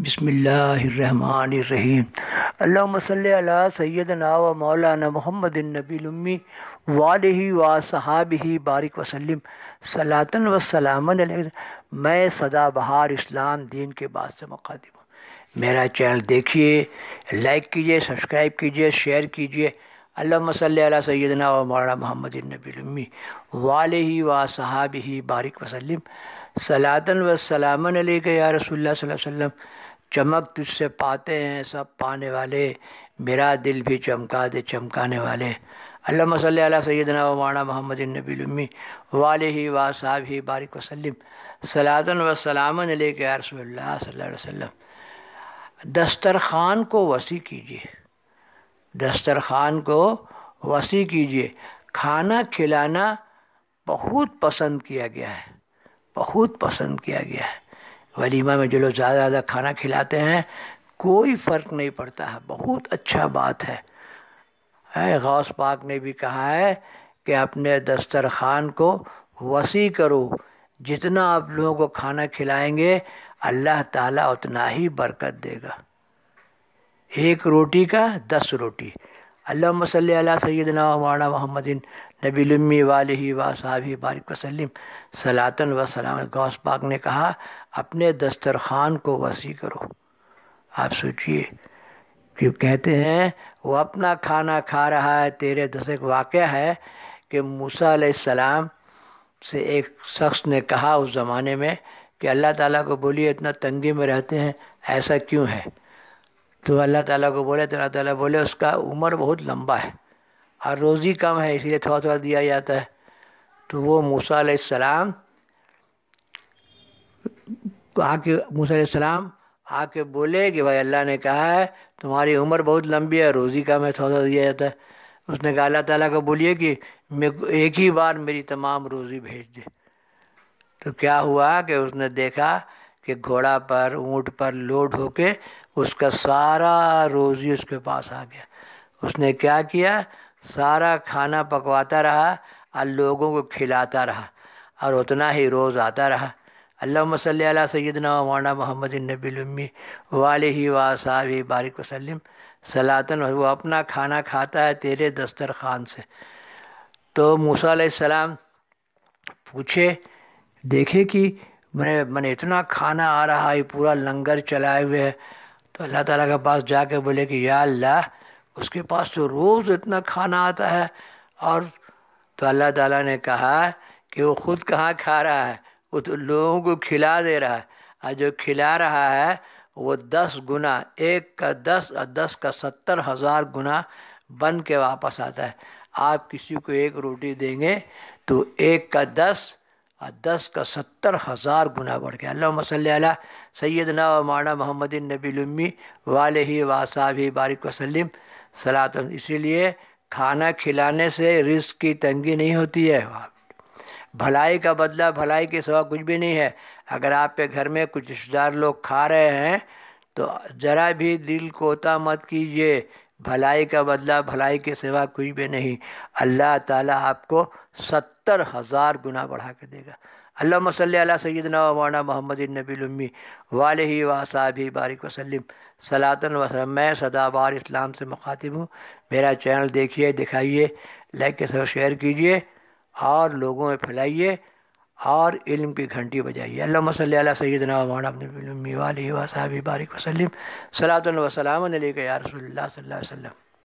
बसमीम अल्ला सैदना व मौलाना मोहम्मद नबीमी वाल व ही बारिक वसलम सलातन वसलाम मैं सदा बहार इस्लाम दीन के बाद से मुखातिब हूँ मेरा चैनल देखिए लाइक कीजिए सब्सक्राइब कीजिए शेयर कीजिए अल्लाह सल सैदना व मौलाना मोहम्मद नबी वाल ही व साहब ही बारिक वसलम सलातन व सलामन के या रसोल्ला वसम चमक तुझसे पाते हैं सब पाने वाले मेरा दिल भी चमका दे चमकाने वाले अल्लाम सल सैदना व मौलाना मोहम्मद नबी वाल ही व साहब ही बारिक वसलम सलातन व सलामन के या रसोल्ला वसम दस्तर ख़ान को वसी कीजिए दस्तरखान को वसी कीजिए खाना खिलाना बहुत पसंद किया गया है बहुत पसंद किया गया है वलीमा में जो लोग ज़्यादा ज़्यादा खाना खिलाते हैं कोई फ़र्क नहीं पड़ता है बहुत अच्छा बात है गौस पाक ने भी कहा है कि अपने दस्तरखान को वसी करो जितना आप लोगों को खाना खिलाएंगे अल्लाह ताला उतना ही बरकत देगा एक रोटी का दस रोटी अल्लाम सल सैदना माना महमदिन नबीलमी वाल व साहब बारिक वसलम सलातन व सलाम गौस पाक ने कहा अपने दस्तरखान को वसी करो आप सोचिए कि कहते हैं वो अपना खाना खा रहा है तेरे दस एक वाक़ है कि मूसा सलाम से एक शख्स ने कहा उस ज़माने में कि अल्लाह ताला को बोलिए इतना तंगी में रहते हैं ऐसा क्यों है तो अल्लाह ताला को बोले तो अल्लाह ताला बोले उसका उम्र बहुत लंबा है और रोज़ी कम है इसीलिए थोड़ा थोड़ा दिया जाता है तो वो मूसा सलाम आके मूसा सलाम आके बोले कि भाई अल्लाह ने कहा है तुम्हारी उम्र बहुत लंबी है रोज़ी कम है थोड़ा थोड़ा दिया जाता है उसने कहा अल्लाह ताला को बोलिए कि एक ही बार मेरी तमाम रोज़ी भेज दे तो क्या हुआ कि उसने देखा कि घोड़ा पर ऊँट पर लोड होके उसका सारा रोज़ी उसके पास आ गया उसने क्या किया सारा खाना पकवाता रहा और लोगों को खिलाता रहा और उतना ही रोज़ आता रहा अल्लाह मसल सैदना वाना मोहम्मद नबी वाल ही वासाब बारिक वसलम सलातन वो अपना खाना खाता है तेरे दस्तरखान से तो मूसा सलाम पूछे देखे कि मैंने मैंने इतना खाना आ रहा है पूरा लंगर चलाए हुए है तो अल्लाह ताला के पास जा कर बोले कि या अल्लाह उसके पास तो रोज़ इतना खाना आता है और तो अल्लाह ताला ने कहा कि वो ख़ुद कहाँ खा रहा है वो तो लोगों को खिला दे रहा है और जो खिला रहा है वो दस गुना एक का दस और दस का सत्तर हज़ार गुना बन के वापस आता है आप किसी को एक रोटी देंगे तो एक का दस दस का सत्तर हज़ार गुना बढ़ गया अल्लाह मसल सैदना माना मोहम्मद नबीलम्मी वाल ही वासाब ही बारिक वसलम सलात इसीलिए खाना खिलाने से रिस्क की तंगी नहीं होती है भलाई का बदला भलाई के सिवा कुछ भी नहीं है अगर आपके घर में कुछ रिश्तेदार लोग खा रहे हैं तो ज़रा भी दिल कोता मत कीजिए भलाई का बदला भलाई के सिवा कोई भी नहीं अल्लाह ताला आपको सत्तर हज़ार गुना बढ़ा के देगा अल्लाह सल सैदना मौना मोहम्मद नबीलम्मी वाल ही वसाबी बारिक वसलम सलातन वसलम मैं सदाबार इस्लाम से मुखातिब हूँ मेरा चैनल देखिए दिखाइए लाइक के साथ शेयर कीजिए और लोगों में फैलाइए और इल्म की घंटी बजाइए अल्लाम सैदना वाल साहब बारिक वसलम सलात वसलाम या रसोल्ला वसलम